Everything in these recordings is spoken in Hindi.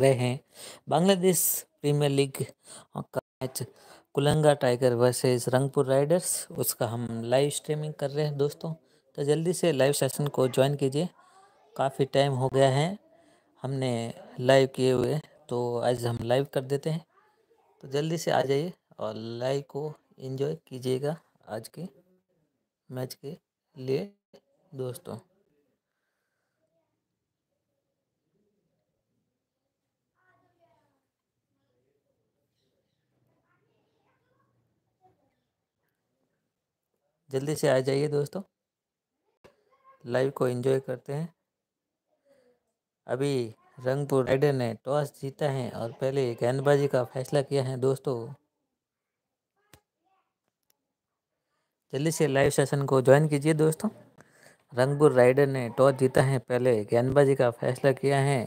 रहे हैं बांग्लादेश प्रीमियर लीग का match Khulna tiger versus Rangpur riders उसका हम लाइव स्ट्रीमिंग कर रहे हैं दोस्तों तो जल्दी से लाइव सेशन को ज्वाइन कीजिए काफ़ी टाइम हो गया है हमने लाइव किए हुए तो आज हम लाइव कर देते हैं तो जल्दी से आ जाइए और लाइव को एंजॉय कीजिएगा आज के मैच के लिए दोस्तों जल्दी से आ जाइए दोस्तों लाइव को एंजॉय करते हैं अभी रंगपुर राइडर ने टॉस जीता है और पहले गेंदबाजी का फैसला किया है दोस्तों जल्दी से लाइव सेशन को ज्वाइन कीजिए दोस्तों रंगपुर राइडर ने टॉस जीता है पहले गेंदबाजी का फैसला किया है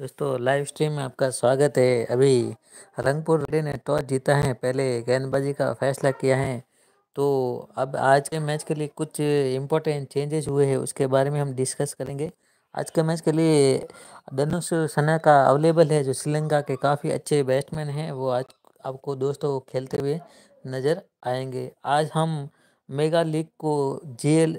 दोस्तों लाइव स्ट्रीम में आपका स्वागत है अभी रंगपुर रेडी ने टॉस जीता है पहले गेंदबाजी का फैसला किया है तो अब आज के मैच के लिए कुछ इम्पोर्टेंट चेंजेस हुए हैं उसके बारे में हम डिस्कस करेंगे आज के मैच के लिए धनुष सना का अवेलेबल है जो श्रीलंका के काफ़ी अच्छे बैट्समैन हैं वो आज आपको दोस्तों खेलते हुए नज़र आएंगे आज हम मेगा लीग को जेल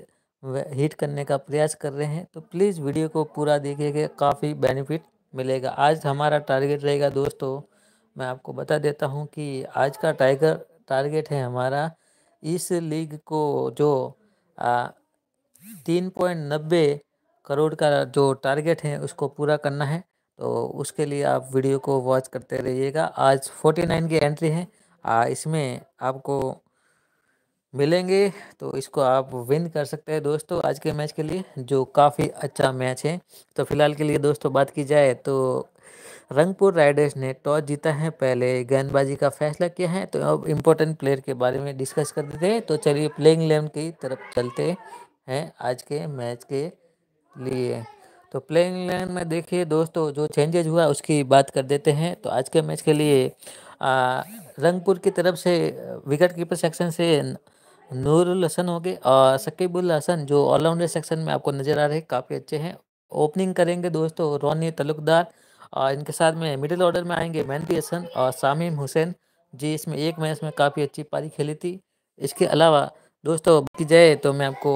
हिट करने का प्रयास कर रहे हैं तो प्लीज़ वीडियो को पूरा देखिएगा काफ़ी बेनिफिट मिलेगा आज हमारा टारगेट रहेगा दोस्तों मैं आपको बता देता हूँ कि आज का टाइगर टारगेट है हमारा इस लीग को जो तीन पॉइंट नब्बे करोड़ का जो टारगेट है उसको पूरा करना है तो उसके लिए आप वीडियो को वॉच करते रहिएगा आज फोर्टी नाइन की एंट्री है आ, इसमें आपको मिलेंगे तो इसको आप विन कर सकते हैं दोस्तों आज के मैच के लिए जो काफ़ी अच्छा मैच है तो फिलहाल के लिए दोस्तों बात की जाए तो रंगपुर राइडर्स ने टॉस जीता है पहले गेंदबाजी का फैसला किया है तो अब इम्पोर्टेंट प्लेयर के बारे में डिस्कस कर देते हैं तो चलिए प्लेइंग इलेवन की तरफ चलते हैं आज के मैच के लिए तो प्लेइंग इलेवन में देखिए दोस्तों जो चेंजेज हुआ उसकी बात कर देते हैं तो आज के मैच के लिए आ, रंगपुर की तरफ से विकेट कीपर सेक्शन से नूरुल हसन हो गए और सकीबुल हसन जो ऑलराउंडर सेक्शन में आपको नज़र आ रहे हैं काफ़ी अच्छे हैं ओपनिंग करेंगे दोस्तों रोनी तलुकदार और इनके साथ में मिडिल ऑर्डर में आएंगे मेहनती हसन और शामिम हुसैन जी इसमें एक मैच में काफ़ी अच्छी पारी खेली थी इसके अलावा दोस्तों की जाए तो मैं आपको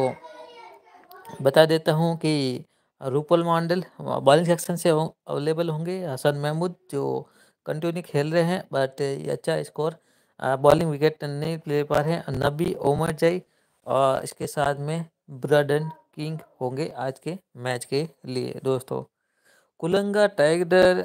बता देता हूँ कि रूपल मांडल बॉलिंग सेक्शन से अवेलेबल होंगे हसन महमूद जो कंटिन्यू खेल रहे हैं बट ये अच्छा स्कोर बॉलिंग विकेट नहीं ले पा रहे हैं नबी ओमर जय और इसके साथ में ब्रडन किंग होंगे आज के मैच के लिए दोस्तों कुलंगा टाइगर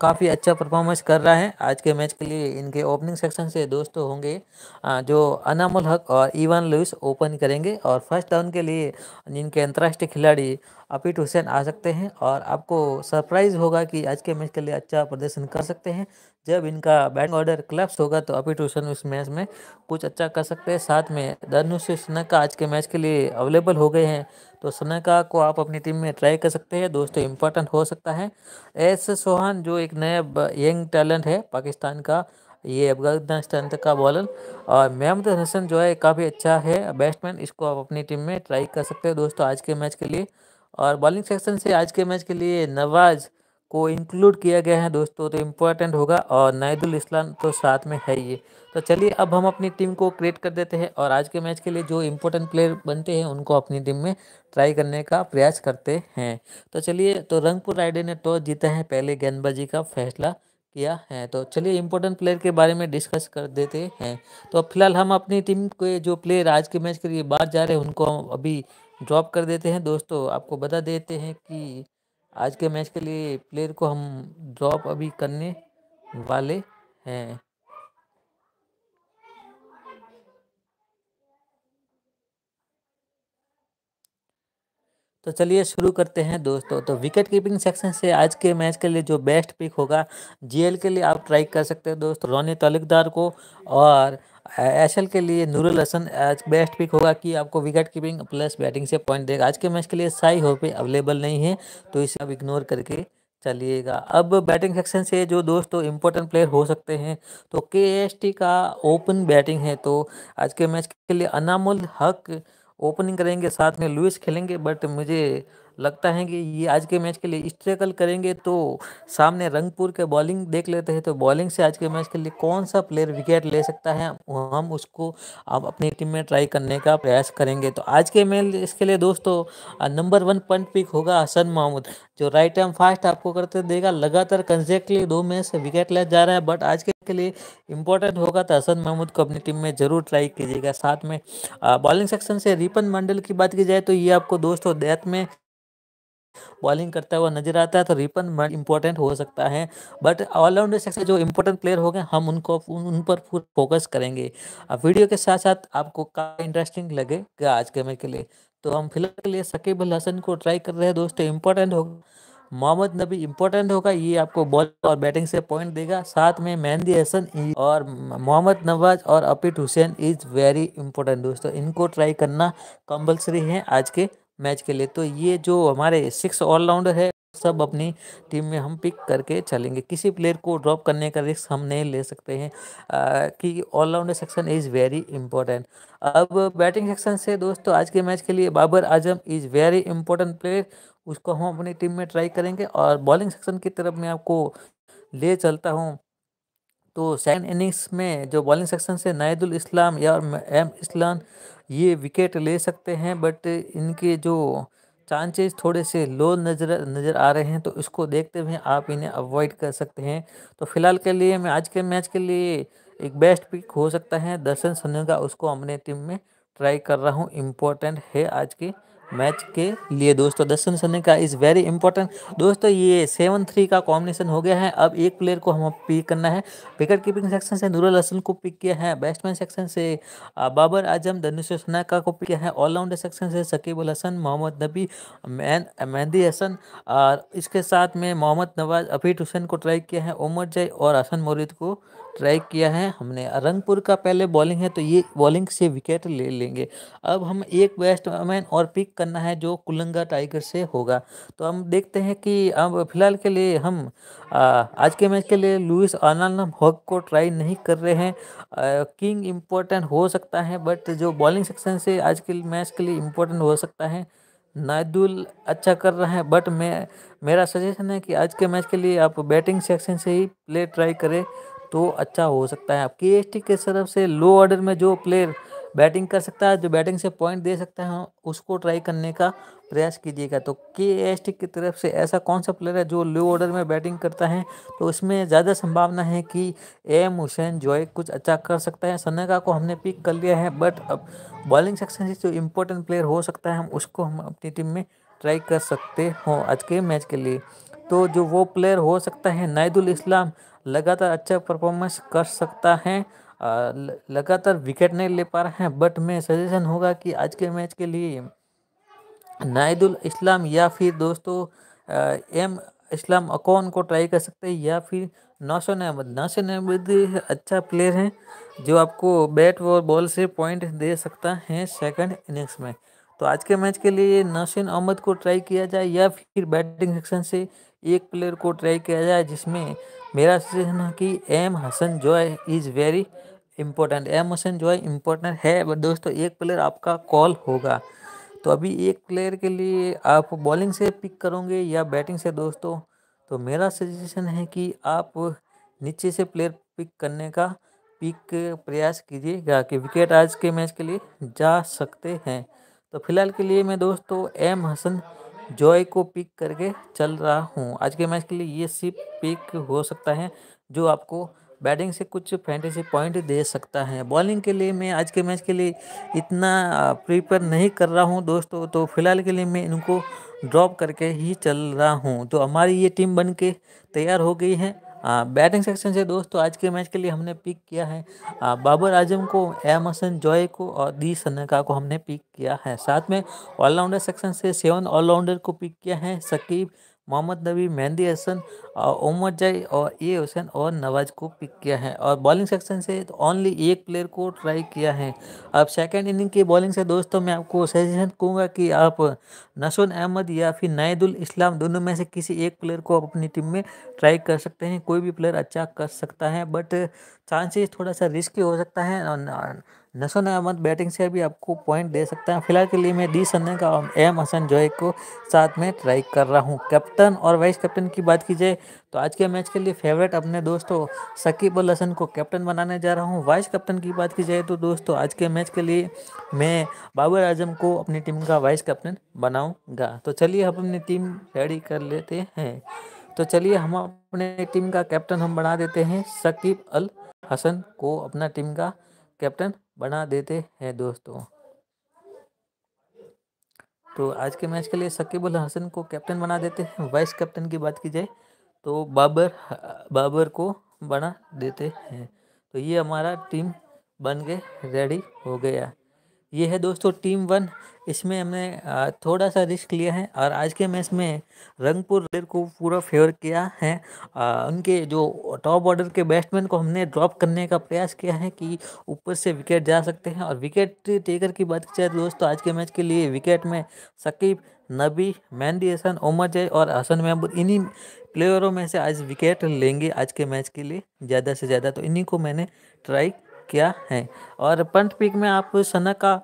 काफ़ी अच्छा परफॉर्मेंस कर रहा है आज के मैच के लिए इनके ओपनिंग सेक्शन से दोस्तों होंगे आ, जो अनामुल हक और इवान लुइस ओपन करेंगे और फर्स्ट डाउन के लिए जिनके अंतर्राष्ट्रीय खिलाड़ी अपीट हुसैन आ सकते हैं और आपको सरप्राइज़ होगा कि आज के मैच के लिए अच्छा प्रदर्शन कर सकते हैं जब इनका बैटिंग ऑर्डर क्लैप्स होगा तो अपीट हुसैन उस मैच में कुछ अच्छा कर सकते हैं साथ में धनुष सनका आज के मैच के लिए अवेलेबल हो गए हैं तो सनका को आप अपनी टीम में ट्राई कर सकते हैं दोस्तों इम्पोर्टेंट हो सकता है एस सोहान जो एक नया यंग टैलेंट है पाकिस्तान का ये अफगानिस्तान तक का बॉलर और मेहमद हसन जो है काफ़ी अच्छा है बैट्समैन इसको आप अपनी टीम में ट्राई कर सकते हो दोस्तों आज के मैच के लिए और बॉलिंग सेक्शन से आज के मैच के लिए नवाज को इंक्लूड किया गया है दोस्तों तो इम्पोर्टेंट होगा और नायदुल इस्लाम तो साथ में है ये तो चलिए अब हम अपनी टीम को क्रिएट कर देते हैं और आज के मैच के लिए जो इम्पोर्टेंट प्लेयर बनते हैं उनको अपनी टीम में ट्राई करने का प्रयास करते हैं तो चलिए तो रंगपुर राइडर ने टॉस तो जीता है पहले गेंदबाजी का फैसला किया है तो चलिए इम्पोर्टेंट प्लेयर के बारे में डिस्कस कर देते हैं तो फिलहाल हम अपनी टीम के जो प्लेयर आज के मैच के लिए बाहर जा रहे हैं उनको अभी ड्रॉप कर देते हैं दोस्तों आपको बता देते हैं कि आज के मैच के लिए प्लेयर को हम ड्रॉप अभी करने वाले हैं तो चलिए शुरू करते हैं दोस्तों तो विकेट कीपिंग सेक्शन से आज के मैच के लिए जो बेस्ट पिक होगा जीएल के लिए आप ट्राई कर सकते हैं दोस्तों रोनी तालुकदार को और एशल के लिए नूरुल हसन आज बेस्ट पिक होगा कि आपको विकेट कीपिंग प्लस बैटिंग से पॉइंट देगा आज के मैच के लिए साई हो पे अवेलेबल नहीं है तो इसे आप इग्नोर करके चलिएगा अब बैटिंग सेक्शन से जो दोस्तों इम्पोर्टेंट प्लेयर हो सकते हैं तो के का ओपन बैटिंग है तो आज के मैच के लिए अनामुल हक ओपनिंग करेंगे साथ में लुइस खेलेंगे बट मुझे लगता है कि ये आज के मैच के लिए स्ट्रगल करेंगे तो सामने रंगपुर के बॉलिंग देख लेते हैं तो बॉलिंग से आज के मैच के लिए कौन सा प्लेयर विकेट ले सकता है हम उसको आप अपनी टीम में ट्राई करने का प्रयास करेंगे तो आज के मैच इसके लिए दोस्तों नंबर वन पंट पिक होगा हसन महमूद जो राइट एम फास्ट आपको करते देगा लगातार कंजेक्टली दो मैच से विकेट ले जा रहा है बट आज के के लिए इंपॉर्टेंट होगा तो हसन महमूद को अपनी टीम में जरूर ट्राई कीजिएगा साथ में बॉलिंग सेक्शन से रिपन मंडल की बात की जाए तो ये आपको दोस्तों डेथ में बॉलिंग करता हुआ नजर आता है तो रिपन इंपॉर्टेंट हो सकता है बट ऑलराउंडर सेक्शन जो इंपॉर्टेंट प्लेयर हो गए हम उनको उन पर फोकस करेंगे अब वीडियो के साथ साथ आपको का इंटरेस्टिंग लगेगा आज के में के लिए तो हम फिलहाल के लिए सकीब अल हसन को ट्राई कर रहे हैं दोस्तों इंपॉर्टेंट होगा मोहम्मद नबी इंपॉर्टेंट होगा ये आपको बॉल और बैटिंग से पॉइंट देगा साथ में मेहंदी हसन और मोहम्मद नवाज और Afif Hussain is very important दोस्तों इनको ट्राई करना कंपलसरी है आज के मैच के लिए तो ये जो हमारे सिक्स ऑलराउंडर है सब अपनी टीम में हम पिक करके चलेंगे किसी प्लेयर को ड्रॉप करने का रिस्क हम नहीं ले सकते हैं आ, कि allrounder section is very important अब बैटिंग सेक्शन से दोस्तों आज के मैच के लिए Babar Azam is very important player उसको हम अपनी टीम में ट्राई करेंगे और बॉलिंग सेक्शन की तरफ मैं आपको ले चलता हूँ तो सेकेंड इनिंग्स में जो बॉलिंग सेक्शन से नायदुल इस्लाम या एम इस्लाम ये विकेट ले सकते हैं बट इनके जो चांसेस थोड़े से लो नज़र नज़र आ रहे हैं तो इसको देखते हुए आप इन्हें अवॉइड कर सकते हैं तो फिलहाल के लिए मैं आज के मैच के लिए एक बेस्ट पिक हो सकता है दर्शन सन्नू उसको हमने टीम में ट्राई कर रहा हूँ इम्पोर्टेंट है आज की मैच के लिए दोस्तों दर्शन सन्नी का इज़ वेरी इंपॉर्टेंट दोस्तों ये सेवन थ्री का कॉम्बिनेशन हो गया है अब एक प्लेयर को हम पिक करना है विकेट कीपिंग सेक्शन से नूरल हसन को पिक किया है बैट्समैन सेक्शन से बाबर आजम धनुष नाका को पिक किया है ऑलराउंडर सेक्शन से शकीब उल हसन मोहम्मद नबी मैन मेहंदी हसन और इसके साथ में मोहम्मद नवाज अफीट हुसैन को ट्राई किया है उमर जय और हसन मोरिद को ट्राई किया है हमने रंगपुर का पहले बॉलिंग है तो ये बॉलिंग से विकेट ले लेंगे अब हम एक बैट्समैन और पिक करना है जो कुलंगा टाइगर से होगा तो हम देखते हैं कि अब फिलहाल के लिए हम आ, आज के मैच के लिए लुइस आनालम हॉक को ट्राई नहीं कर रहे हैं आ, किंग इम्पोर्टेंट हो सकता है बट जो बॉलिंग सेक्शन से आज के मैच के लिए इम्पोर्टेंट हो सकता है नायदुल अच्छा कर रहा है बट मैं मेरा सजेशन है कि आज के मैच के लिए आप बैटिंग सेक्शन से ही प्ले ट्राई करें तो अच्छा हो सकता है के एस के तरफ से लो ऑर्डर में जो प्लेयर बैटिंग कर सकता है जो बैटिंग से पॉइंट दे सकता है उसको ट्राई करने का प्रयास कीजिएगा तो के एस टी की तरफ से ऐसा कौन सा प्लेयर है जो लो ऑर्डर में बैटिंग करता है तो इसमें ज़्यादा संभावना है कि एम हुसैन जॉय कुछ अच्छा कर सकता है सनेगा को हमने पिक कर लिया है बट अब बॉलिंग सेक्शन से जो इम्पोर्टेंट प्लेयर हो सकता है हम उसको हम अपनी टीम में ट्राई कर सकते हो आज के मैच के लिए तो जो वो प्लेयर हो सकता है नायदुल इस्लाम लगातार अच्छा परफॉर्मेंस कर सकता है लगातार विकेट नहीं ले पा रहे हैं बट मैं सजेशन होगा कि आज के मैच के लिए नायदुल इस्लाम या फिर दोस्तों एम इस्लाम अकौन को ट्राई कर सकते हैं या फिर नौशन अहमद नौशन अहमद अच्छा प्लेयर है जो आपको बैट और बॉल से पॉइंट दे सकता है सेकंड इनिंग्स में तो आज के मैच के लिए नसीन अहमद को ट्राई किया जाए या फिर बैटिंग सेक्शन से एक प्लेयर को ट्राई किया जाए जिसमें मेरा सजेशन है कि M Hasan Joy is very important M Hasan Joy important है बट दोस्तों एक प्लेयर आपका कॉल होगा तो अभी एक प्लेयर के लिए आप बॉलिंग से पिक करोगे या बैटिंग से दोस्तों तो मेरा सजेशन है कि आप नीचे से प्लेयर पिक करने का पिक प्रयास कीजिएगा कि विकेट आज के मैच के लिए जा सकते हैं तो फिलहाल के लिए मैं दोस्तों एम हसन जॉय को पिक करके चल रहा हूँ आज के मैच के लिए ये सिप पिक हो सकता है जो आपको बैटिंग से कुछ फैंटेसी पॉइंट दे सकता है बॉलिंग के लिए मैं आज के मैच के लिए इतना प्रिपेयर नहीं कर रहा हूँ दोस्तों तो फिलहाल के लिए मैं इनको ड्रॉप करके ही चल रहा हूँ तो हमारी ये टीम बन के तैयार हो गई है बैटिंग सेक्शन से दोस्तों आज के मैच के लिए हमने पिक किया है आ, बाबर आजम को एम हसन जॉय को और दी सन्नका को हमने पिक किया है साथ में ऑलराउंडर सेक्शन से सेवन ऑलराउंडर को पिक किया है सकीब मोहम्मद नबी मेहंदी हसन और उमर जय और ए हुसैन और नवाज को पिक किया है और बॉलिंग सेक्शन से तो ओनली एक प्लेयर को ट्राई किया है अब सेकेंड इनिंग की बॉलिंग से दोस्तों मैं आपको सजेशन कहूँगा कि आप नसुन अहमद या फिर नायदुल इस्लाम दोनों में से किसी एक प्लेयर को आप अपनी टीम में ट्राई कर सकते हैं कोई भी प्लेयर अच्छा कर सकता है बट चांसेस थोड़ा सा रिस्की हो सकता है नसन अहमद बैटिंग से भी आपको पॉइंट दे सकता है फिलहाल के लिए मैं डी सन्ने का और एम हसन जॉय को साथ में ट्राई कर रहा हूँ कैप्टन और वाइस कैप्टन की बात की जाए तो आज के मैच के लिए फेवरेट अपने दोस्तों सकीब अल हसन को कैप्टन बनाने जा रहा हूँ वाइस कैप्टन की बात की जाए तो दोस्तों आज के मैच के लिए मैं बाबर आजम को अपनी टीम का वाइस कैप्टन बनाऊँगा तो चलिए हम अपनी टीम रेडी कर लेते हैं तो चलिए हम अपने टीम का कैप्टन हम बना देते हैं सकीब अल हसन को अपना टीम का कैप्टन बना देते हैं दोस्तों तो आज के मैच के लिए उल हसन को कैप्टन बना देते हैं वाइस कैप्टन की बात की जाए तो बाबर बाबर को बना देते हैं तो ये हमारा टीम बन के रेडी हो गया ये है दोस्तों टीम वन इसमें हमने थोड़ा सा रिस्क लिया है और आज के मैच में रंगपुर रेड को पूरा फेवर किया है उनके जो टॉप ऑर्डर के बैट्समैन को हमने ड्रॉप करने का प्रयास किया है कि ऊपर से विकेट जा सकते हैं और विकेट टेकर की बात की जाए तो दोस्तों आज के मैच के लिए विकेट में सकीब नबी मेहंदी हसन उमर जय और हसन महमूद इन्हीं प्लेयरों में से आज विकेट लेंगे आज के मैच के लिए ज़्यादा से ज़्यादा तो इन्हीं को मैंने ट्राई किया है और पंथ पीक में आप सना का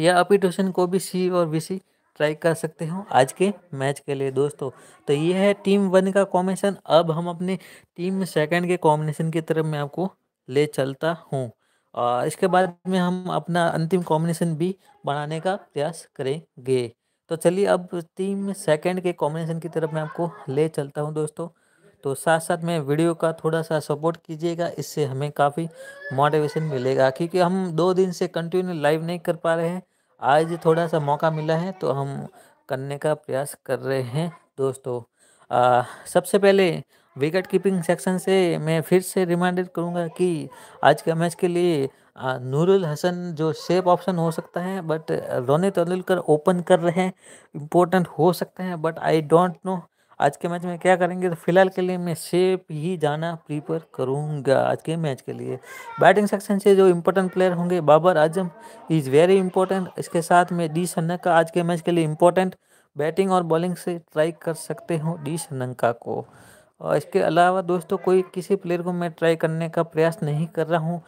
या अपी को भी सी और बी सी ट्राई कर सकते हो आज के मैच के लिए दोस्तों तो ये है टीम वन का कॉम्बिनेशन अब हम अपने टीम सेकंड के कॉम्बिनेशन की तरफ मैं आपको ले चलता हूँ और इसके बाद में हम अपना अंतिम कॉम्बिनेशन भी बनाने का प्रयास करेंगे तो चलिए अब टीम सेकंड के कॉम्बिनेशन की तरफ मैं आपको ले चलता हूँ दोस्तों तो साथ साथ में वीडियो का थोड़ा सा सपोर्ट कीजिएगा इससे हमें काफ़ी मोटिवेशन मिलेगा क्योंकि हम दो दिन से कंटिन्यू लाइव नहीं कर पा रहे हैं आज थोड़ा सा मौका मिला है तो हम करने का प्रयास कर रहे हैं दोस्तों आ, सबसे पहले विकेट कीपिंग सेक्शन से मैं फिर से रिमाइंडर करूंगा कि आज के मैच के लिए नूरुल हसन जो सेफ ऑप्शन हो सकता है बट रोनित तेंदुलकर ओपन कर रहे हैं इम्पोर्टेंट हो सकते हैं बट आई डोंट नो आज के मैच में क्या करेंगे तो फिलहाल के लिए मैं सेफ ही जाना प्रीफर करूँगा आज के मैच के लिए बैटिंग सेक्शन से जो इम्पोर्टेंट प्लेयर होंगे Babar Azam is very important इसके साथ में डी सन्नका आज के मैच के लिए इम्पोर्टेंट बैटिंग और बॉलिंग से ट्राई कर सकते हो डी सन्नका को और इसके अलावा दोस्तों कोई किसी प्लेयर को मैं ट्राई करने का प्रयास नहीं कर रहा हूँ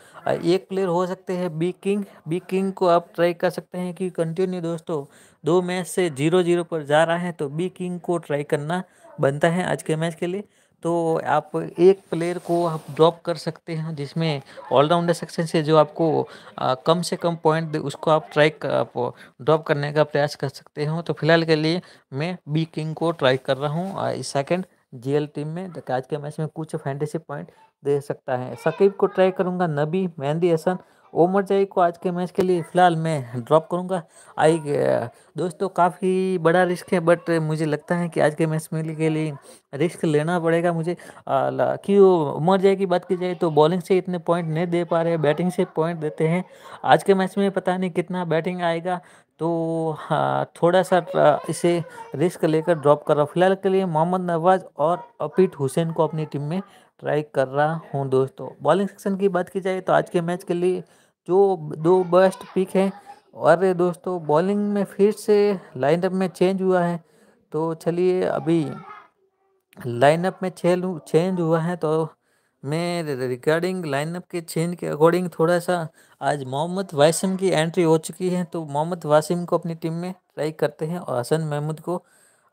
एक प्लेयर हो सकते हैं बी किंग बी किंग को आप ट्राई कर सकते हैं कि कंटिन्यू दोस्तों दो मैच से जीरो जीरो पर जा रहा है तो बी किंग को ट्राई करना बनता है आज के मैच के लिए तो आप एक प्लेयर को आप ड्रॉप कर सकते हैं जिसमें ऑलराउंडर सेक्शन से जो आपको आ, कम से कम पॉइंट दे उसको आप ट्राई आप ड्रॉप करने का प्रयास कर सकते हो तो फिलहाल के लिए मैं बी किंग को ट्राई कर रहा हूँ सेकेंड जी जीएल टीम में तो आज के मैच में कुछ फैंटेसी पॉइंट दे सकता है सकीब को ट्राई करूँगा नबी मेहंदी हसन ओमर जाई को आज के मैच के लिए फ़िलहाल मैं ड्रॉप करूँगा आई दोस्तों काफ़ी बड़ा रिस्क है बट मुझे लगता है कि आज के मैच में के लिए रिस्क लेना पड़ेगा मुझे क्यों उमर जाई की बात की जाए तो बॉलिंग से इतने पॉइंट नहीं दे पा रहे बैटिंग से पॉइंट देते हैं आज के मैच में पता नहीं कितना बैटिंग आएगा तो हाँ, थोड़ा सा इसे रिस्क लेकर ड्रॉप कर रहा हूँ फिलहाल के लिए मोहम्मद नवाज और अपीट हुसैन को अपनी टीम में ट्राई कर रहा हूँ दोस्तों बॉलिंग सेक्शन की बात की जाए तो आज के मैच के लिए जो दो बेस्ट पिक हैं और दोस्तों बॉलिंग में फिर से लाइनअप में चेंज हुआ है तो चलिए अभी लाइनअप में चेंज हुआ है तो मैं रिगार्डिंग लाइनअप के चेंज के अकॉर्डिंग थोड़ा सा आज मोहम्मद वासिम की एंट्री हो चुकी है तो मोहम्मद वासिम को अपनी टीम में ट्राई करते हैं और हसन महमूद को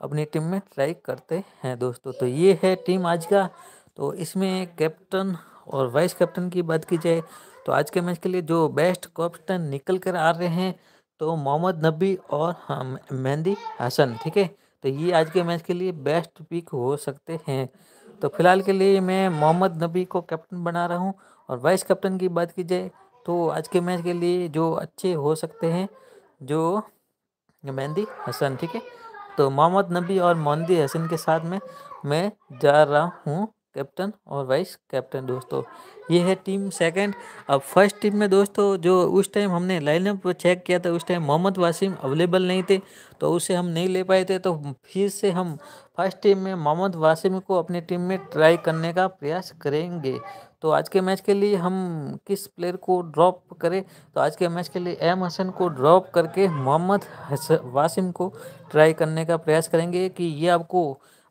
अपनी टीम में ट्राई करते हैं दोस्तों तो ये है टीम आज का तो इसमें कैप्टन और वाइस कैप्टन की बात की जाए तो आज के मैच के लिए जो बेस्ट कैप्टन निकल कर आ रहे हैं तो मोहम्मद नबी और मेहंदी हसन ठीक है तो ये आज के मैच के लिए बेस्ट पिक हो सकते हैं तो फिलहाल के लिए मैं मोहम्मद नबी को कैप्टन बना रहा हूँ और वाइस कैप्टन की बात की जाए तो आज के मैच के लिए जो अच्छे हो सकते हैं जो मेहंदी हसन ठीक है तो मोहम्मद नबी और मोहंदी हसन के साथ में मैं जा रहा हूँ कैप्टन और वाइस कैप्टन दोस्तों ये है टीम सेकंड अब फर्स्ट टीम में दोस्तों जो उस टाइम हमने लाइनअप चेक किया था उस टाइम मोहम्मद वासिम अवेलेबल नहीं थे तो उसे हम नहीं ले पाए थे तो फिर से हम फर्स्ट टीम में मोहम्मद वासिम को अपनी टीम में ट्राई करने का प्रयास करेंगे तो आज के मैच के लिए हम किस प्लेयर को ड्रॉप करें तो आज के मैच के लिए एम हसन को ड्रॉप करके मोहम्मद वासिम को ट्राई करने का प्रयास करेंगे कि ये आपको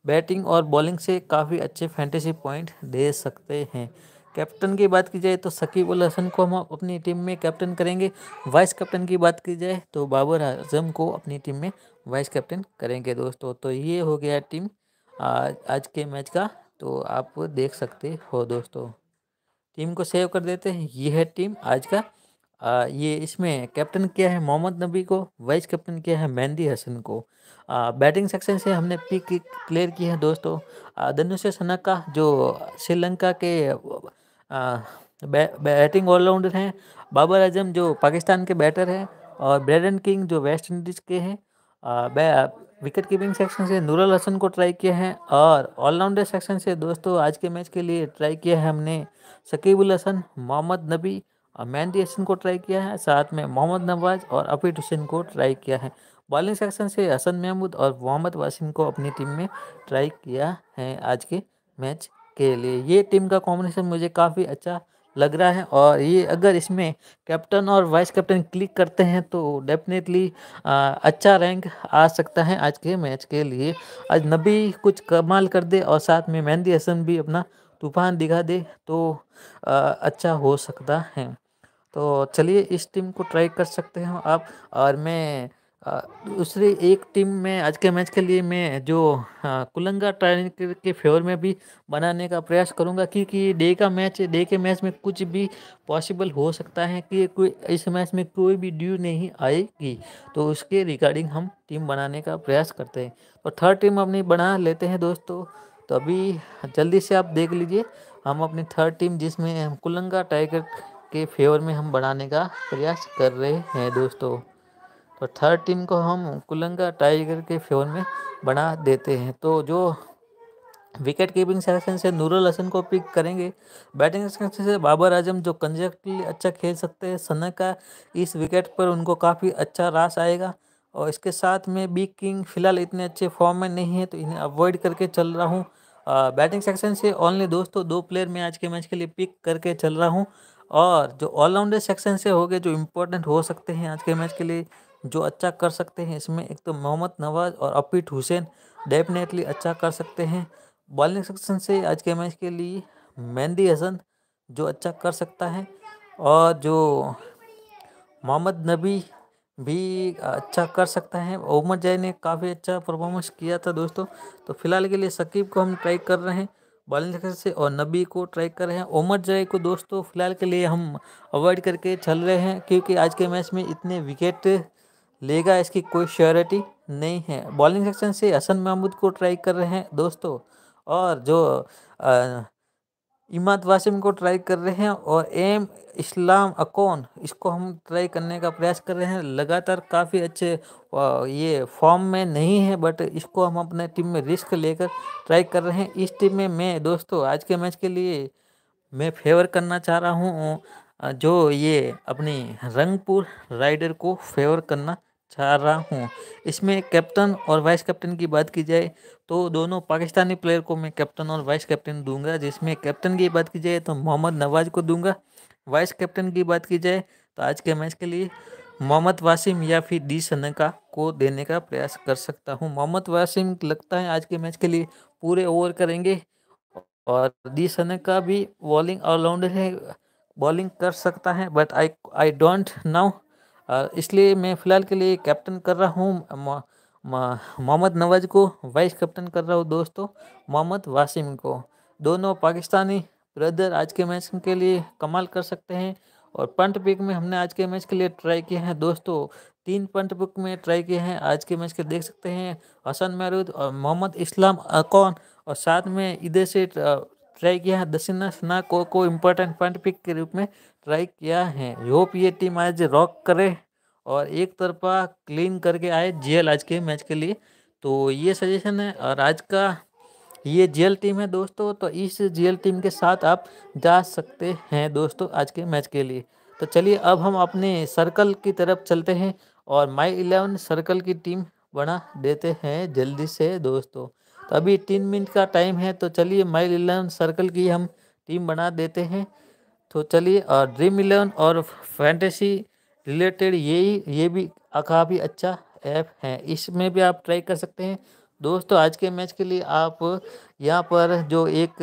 बैटिंग और बॉलिंग से काफ़ी अच्छे फैंटेसी पॉइंट दे सकते हैं कैप्टन की बात की जाए तो सकीब उल हसन को हम अपनी टीम में कैप्टन करेंगे वाइस कैप्टन की बात की जाए तो बाबर आजम को अपनी टीम में वाइस कैप्टन करेंगे दोस्तों तो ये हो गया टीम आज, आज के मैच का तो आप देख सकते हो दोस्तों टीम को सेव कर देते हैं ये है टीम आज का आ, ये इसमें कैप्टन किया है मोहम्मद नबी को वाइस कैप्टन किया है मेहंदी हसन को आ, बैटिंग सेक्शन से हमने पिक क्लियर की है दोस्तों धनुष सना का जो श्रीलंका के बैटिंग ऑलराउंडर हैं बाबर आजम जो पाकिस्तान के बैटर हैं और ब्रेडन किंग जो वेस्ट इंडीज़ के हैं विकेट कीपिंग सेक्शन से नूरल हसन को ट्राई किया है और ऑलराउंडर सेक्शन से दोस्तों आज के मैच के लिए ट्राई किया है हमने शकीबुल हसन मोहम्मद नबी और मेहंदी हसन को ट्राई किया है साथ में मोहम्मद नवाज और अफीट हुसैन को ट्राई किया है बॉलिंग सेक्शन से हसन महमूद और मोहम्मद वासिम को अपनी टीम में ट्राई किया है आज के मैच के लिए ये टीम का कॉम्बिनेशन मुझे काफ़ी अच्छा लग रहा है और ये अगर इसमें कैप्टन और वाइस कैप्टन क्लिक करते हैं तो डेफिनेटली अच्छा रैंक आ सकता है आज के मैच के लिए आज नबी कुछ कमाल कर दे और साथ में मेहंदी हसन भी अपना तूफान दिखा दे तो आ, अच्छा हो सकता है तो चलिए इस टीम को ट्राई कर सकते हैं आप और मैं दूसरी एक टीम में आज के मैच के लिए मैं जो कुलंगा ट्रेनिंग के, फेवर में भी बनाने का प्रयास करूंगा क्योंकि डे का मैच डे के मैच में कुछ भी पॉसिबल हो सकता है कि कोई इस मैच में कोई भी ड्यू नहीं आएगी तो उसके रिगार्डिंग हम टीम बनाने का प्रयास करते हैं और थर्ड टीम अपनी बना लेते हैं दोस्तों तो अभी जल्दी से आप देख लीजिए हम अपनी थर्ड टीम जिसमें कुलंगा टाइगर के फेवर में हम बनाने का प्रयास कर रहे हैं दोस्तों और थर्ड टीम को हम कुलंगा टाइगर के फेवर में बना देते हैं तो जो विकेट कीपिंग सेक्शन से नूरुल हसन को पिक करेंगे बैटिंग सेक्शन से बाबर आजम जो कंजक्टली अच्छा खेल सकते हैं सना का इस विकेट पर उनको काफ़ी अच्छा रास आएगा और इसके साथ में बी किंग फिलहाल इतने अच्छे फॉर्म में नहीं है तो इन्हें अवॉइड करके चल रहा हूँ बैटिंग सेक्शन से ओनली दोस्तों दो प्लेयर मैं आज के मैच के लिए पिक करके चल रहा हूँ और जो ऑलराउंडर सेक्शन से हो गए जो इम्पोर्टेंट हो सकते हैं आज के मैच के लिए जो अच्छा कर सकते हैं इसमें एक तो मोहम्मद नवाज और अपीट हुसैन डेफिनेटली अच्छा कर सकते हैं बॉलिंग सेक्शन से आज के मैच के लिए मेहंदी हसन जो अच्छा कर सकता है और जो मोहम्मद नबी भी अच्छा कर सकता है उमर जय ने काफ़ी अच्छा परफॉर्मेंस किया था दोस्तों तो फिलहाल के लिए सकीब को हम ट्राई कर रहे हैं बॉलिंग सेक्शन से और नबी को ट्राई कर रहे हैं उमर जय को दोस्तों फिलहाल के लिए हम अवॉइड करके चल रहे हैं क्योंकि आज के मैच में इतने विकेट लेगा इसकी कोई श्योरिटी नहीं है बॉलिंग सेक्शन से हसन महमूद को ट्राई कर रहे हैं दोस्तों और जो इमाद वासिम को ट्राई कर रहे हैं और एम इस्लाम अकोन इसको हम ट्राई करने का प्रयास कर रहे हैं लगातार काफ़ी अच्छे ये फॉर्म में नहीं है बट इसको हम अपने टीम में रिस्क लेकर ट्राई कर रहे हैं इस टीम में मैं दोस्तों आज के मैच के लिए मैं फेवर करना चाह रहा हूँ जो ये अपनी रंगपुर राइडर को फेवर करना चाह रहा हूँ इसमें कैप्टन और वाइस कैप्टन की बात की जाए तो दोनों पाकिस्तानी प्लेयर को मैं कैप्टन और वाइस कैप्टन दूंगा जिसमें कैप्टन की बात की जाए तो मोहम्मद नवाज को दूंगा वाइस कैप्टन की बात की जाए तो आज के मैच के लिए मोहम्मद वासिम या फिर डी सनका को देने का प्रयास कर सकता हूँ मोहम्मद वासिम लगता है आज के मैच के लिए पूरे ओवर करेंगे और डी सनका भी बॉलिंग ऑलराउंडर है बॉलिंग कर सकता है but I I don't know इसलिए मैं फ़िलहाल के लिए कैप्टन कर रहा हूँ मोहम्मद नवाज को वाइस कैप्टन कर रहा हूँ दोस्तों मोहम्मद वासिम को दोनों पाकिस्तानी ब्रदर आज के मैच के लिए कमाल कर सकते हैं और पंट पिक में हमने आज के मैच के लिए ट्राई किए हैं दोस्तों तीन पंट पिक में ट्राई किए हैं आज के मैच के देख सकते हैं हसन महरूद और मोहम्मद इस्लाम अकौन और साथ में इधर से ट्राई किया दसिना सिन्हा को को इम्पोर्टेंट पॉइंट पिक के रूप में ट्राई किया है होप ये टीम आज रॉक करे और एक तरफा क्लीन करके आए जेल आज के मैच के लिए तो ये सजेशन है और आज का ये जेल टीम है दोस्तों तो इस जेल टीम के साथ आप जा सकते हैं दोस्तों आज के मैच के लिए तो चलिए अब हम अपने सर्कल की तरफ चलते हैं और माई इलेवन सर्कल की टीम बना देते हैं जल्दी से दोस्तों अभी तीन मिनट का टाइम है तो चलिए माइल इलेवन सर्कल की हम टीम बना देते हैं तो चलिए और ड्रीम इलेवन और फैंटेसी रिलेटेड ये ये भी काफ़ी अच्छा ऐप है इसमें भी आप ट्राई कर सकते हैं दोस्तों आज के मैच के लिए आप यहाँ पर जो एक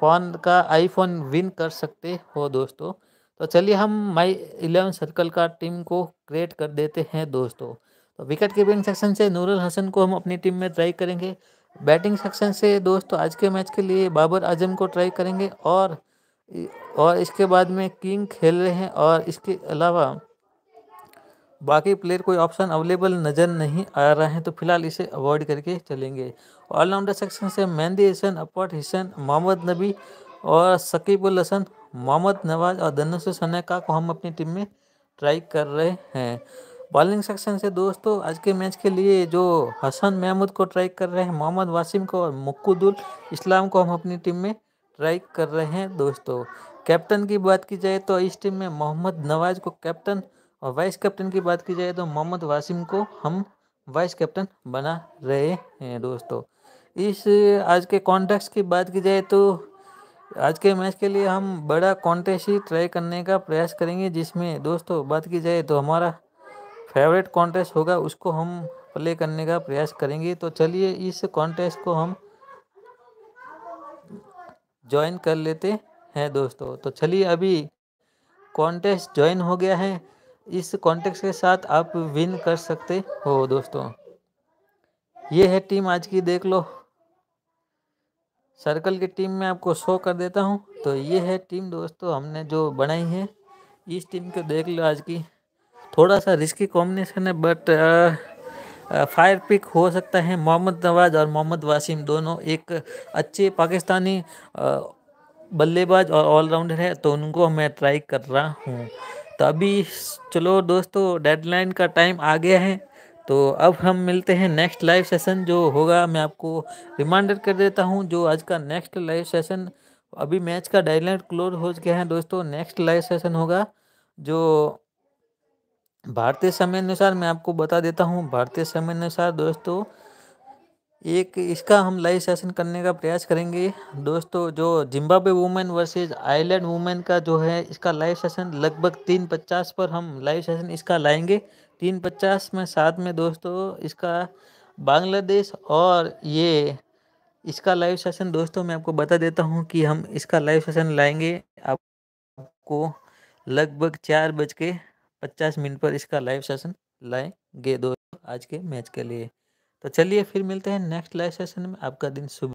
फ़ोन का आईफोन विन कर सकते हो दोस्तों तो चलिए हम माई इलेवन सर्कल का टीम को क्रिएट कर देते हैं दोस्तों तो विकेट कीपिंग सेक्शन से नूरल हसन को हम अपनी टीम में ट्राई करेंगे बैटिंग सेक्शन से दोस्तों आज के मैच के लिए बाबर आजम को ट्राई करेंगे और और इसके बाद में किंग खेल रहे हैं और इसके अलावा बाकी प्लेयर कोई ऑप्शन अवेलेबल नज़र नहीं आ रहा है तो फिलहाल इसे अवॉइड करके चलेंगे ऑलराउंडर सेक्शन से मेहंदी हसन अपट हसन मोहम्मद नबी और शकीबुल हसन मोहम्मद नवाज और धनुष सनेका को हम अपनी टीम में ट्राई कर रहे हैं बॉलिंग सेक्शन से दोस्तों आज के मैच के लिए जो हसन महमूद को ट्राई कर रहे हैं मोहम्मद वासिम को और मुक्कुदुल इस्लाम को हम अपनी टीम में ट्राई कर रहे हैं दोस्तों कैप्टन की बात की जाए तो इस टीम में मोहम्मद नवाज को कैप्टन और वाइस कैप्टन की बात की जाए तो मोहम्मद वासिम को हम वाइस कैप्टन बना रहे हैं दोस्तों इस आज के कॉन्टेक्ट की बात की जाए तो आज के मैच के लिए हम बड़ा कॉन्टेस्ट ही ट्राई करने का प्रयास करेंगे जिसमें दोस्तों बात की जाए तो हमारा फेवरेट कॉन्टेस्ट होगा उसको हम प्ले करने का प्रयास करेंगे तो चलिए इस कॉन्टेस्ट को हम ज्वाइन कर लेते हैं दोस्तों तो चलिए अभी कॉन्टेस्ट ज्वाइन हो गया है इस कॉन्टेस्ट के साथ आप विन कर सकते हो दोस्तों ये है टीम आज की देख लो सर्कल की टीम में आपको शो कर देता हूँ तो ये है टीम दोस्तों हमने जो बनाई है इस टीम को देख लो आज की थोड़ा सा रिस्की कॉम्बिनेशन है बट फायर पिक हो सकता है मोहम्मद नवाज और मोहम्मद वासिम दोनों एक अच्छे पाकिस्तानी uh, बल्लेबाज और ऑलराउंडर है तो उनको मैं ट्राई कर रहा हूँ तो अभी चलो दोस्तों डेडलाइन का टाइम आ गया है तो अब हम मिलते हैं नेक्स्ट लाइव सेशन जो होगा मैं आपको रिमाइंडर कर देता हूँ जो आज का नेक्स्ट लाइव सेशन अभी मैच का डेडलाइन क्लोज हो गया है दोस्तों नेक्स्ट लाइव सेशन होगा जो भारतीय समय अनुसार मैं आपको बता देता हूँ भारतीय समय अनुसार दोस्तों एक इसका हम लाइव सेशन करने का प्रयास करेंगे दोस्तों जो Zimbabwe women versus Ireland women का जो है इसका लाइव सेशन लगभग तीन पचास पर हम लाइव सेशन इसका लाएंगे तीन पचास में साथ में दोस्तों इसका बांग्लादेश और ये इसका लाइव सेशन दोस्तों मैं आपको बता देता हूँ कि हम इसका लाइव सेशन लाएंगे आपको लगभग चार बज के पचास मिनट पर इसका लाइव सेशन लाएंगे दोस्तों आज के मैच के लिए तो चलिए फिर मिलते हैं नेक्स्ट लाइव सेशन में आपका दिन शुभ